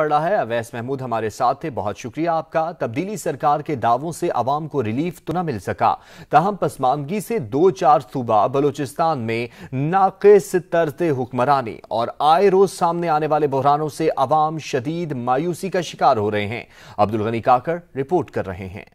पड़ रहा है अवैस महमूद हमारे साथ थे बहुत शुक्रिया आपका तब्दीली सरकार के दावों से आवाम को रिलीफ तो न मिल सका तहम पसमानगी से दो चार सूबा बलोचिस्तान में नाकिस तर्ज हुक्मरानी और आए रोज सामने आने वाले बहरानों से आवाम शदीद मायूसी का शिकार हो रहे हैं अब्दुल गनी काकड़ रिपोर्ट कर रहे हैं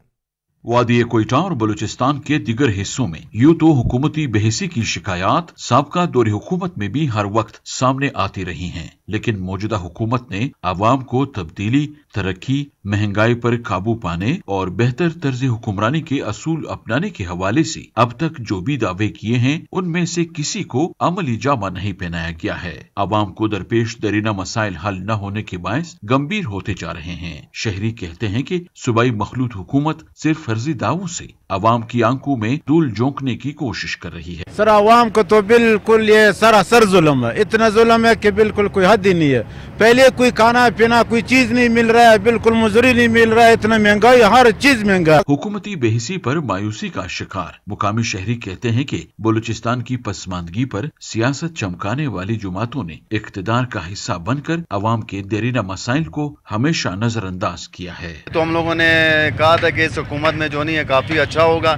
वादी कोयटा और बलूचिस्तान के दिगर हिस्सों में यूँ तो हुकूमती बहसी की शिकायत सबका दौरे हुकूमत में भी हर वक्त सामने आती रही हैं लेकिन मौजूदा हुकूमत ने आवाम को तब्दीली तरक्की महंगाई पर काबू पाने और बेहतर तर्ज हुक्मरानी के असूल अपनाने के हवाले से अब तक जो भी दावे किए हैं उनमें से किसी को अमली जामा नहीं पहनाया गया है आवाम को दरपेश दरीना मसाइल हल न होने के बायस गंभीर होते जा रहे हैं शहरी कहते हैं की सूबाई मखलूत हुकूमत सिर्फ फर्जी दावों ऐसी आवाम की आंखों में धूल झोंकने की कोशिश कर रही है सर आवाम को तो बिल्कुल ये सरासर जुलम है इतना जुलम है की बिल्कुल कोई हद ही नहीं है पहले कोई खाना पीना कोई चीज नहीं मिल रहा है बिल्कुल मजूरी नहीं मिल रहा है इतना महंगाई हर चीज महंगा हुकूमती बेहसी पर मायूसी का शिकार मुकामी शहरी कहते हैं कि बलूचिस्तान की पसमानदगी पर सियासत चमकाने वाली जुमातों ने इकतदार का हिस्सा बनकर अवाम के देरीना मसाइल को हमेशा नजरअंदाज किया है तो हम लोगों ने कहा था की इस हुकूमत में जो नहीं है काफी अच्छा होगा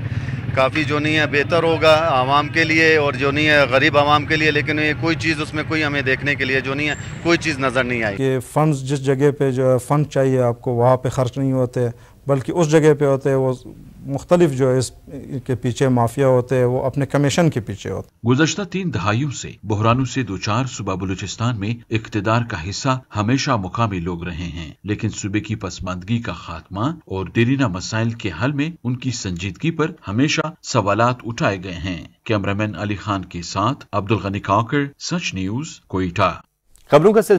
काफ़ी जो नहीं है बेहतर होगा आवाम के लिए और जो नहीं है गरीब आवाम के लिए लेकिन ये कोई चीज़ उसमें कोई हमें देखने के लिए जो नहीं है कोई चीज़ नज़र नहीं आई ये फ़ंड्स जिस जगह पे जो है फ़ंड चाहिए आपको वहाँ पे खर्च नहीं होते बल्कि उस जगह पे होते हैं वो मुख्तलिफ जो है इसके पीछे माफिया होते हैं वो अपने कमीशन के पीछे होते गुजशत तीन दहाइयों से बहरानों से दो चार सुबह बलूचिस्तान में इकतदार का हिस्सा हमेशा मुकामी लोग रहे हैं लेकिन सूबे की पसमानदगी का खात्मा और देरीना मसाइल के हल में उनकी संजीदगी पर हमेशा सवाल उठाए गए हैं कैमरामैन अली खान के साथ अब्दुल गनी काकर सच न्यूज कोयटा खबरों का